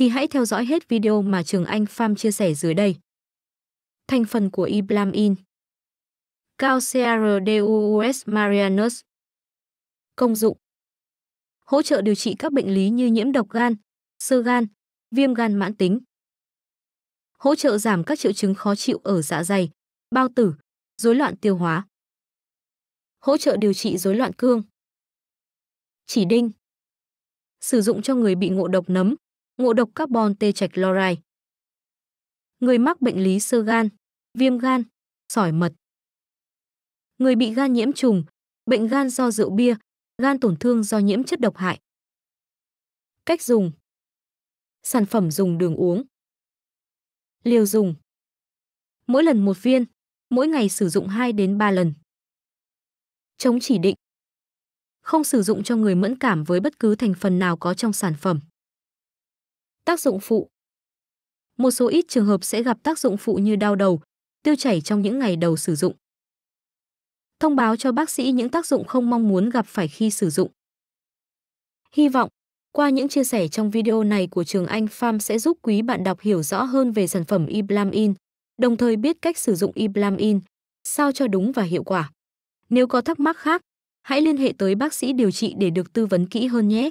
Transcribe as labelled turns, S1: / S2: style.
S1: thì hãy theo dõi hết video mà Trường Anh Pham chia sẻ dưới đây. Thành phần của Iblamin
S2: Cao CRDUUS Marianus Công dụng Hỗ trợ điều trị các bệnh lý như nhiễm độc gan, sơ gan, viêm gan mãn tính. Hỗ trợ giảm các triệu chứng khó chịu ở dạ dày, bao tử, rối loạn tiêu hóa. Hỗ trợ điều trị rối loạn cương. Chỉ đinh. Sử dụng cho người bị ngộ độc nấm, ngộ độc carbon tê trạch chloride. Người mắc bệnh lý sơ gan, viêm gan, sỏi mật. Người bị gan nhiễm trùng, bệnh gan do rượu bia, gan tổn thương do nhiễm chất độc hại. Cách dùng Sản phẩm dùng đường uống Liều dùng Mỗi lần một viên, mỗi ngày sử dụng 2 đến 3 lần. Chống chỉ định Không sử dụng cho người mẫn cảm với bất cứ thành phần nào có trong sản phẩm. Tác dụng phụ Một số ít trường hợp sẽ gặp tác dụng phụ như đau đầu, tiêu chảy trong những ngày đầu sử dụng. Thông báo cho bác sĩ những tác dụng không mong muốn gặp phải khi sử dụng.
S1: Hy vọng, qua những chia sẻ trong video này của Trường Anh Farm sẽ giúp quý bạn đọc hiểu rõ hơn về sản phẩm Iblamin, đồng thời biết cách sử dụng Iblamin, sao cho đúng và hiệu quả. Nếu có thắc mắc khác, hãy liên hệ tới bác sĩ điều trị để được tư vấn kỹ hơn nhé.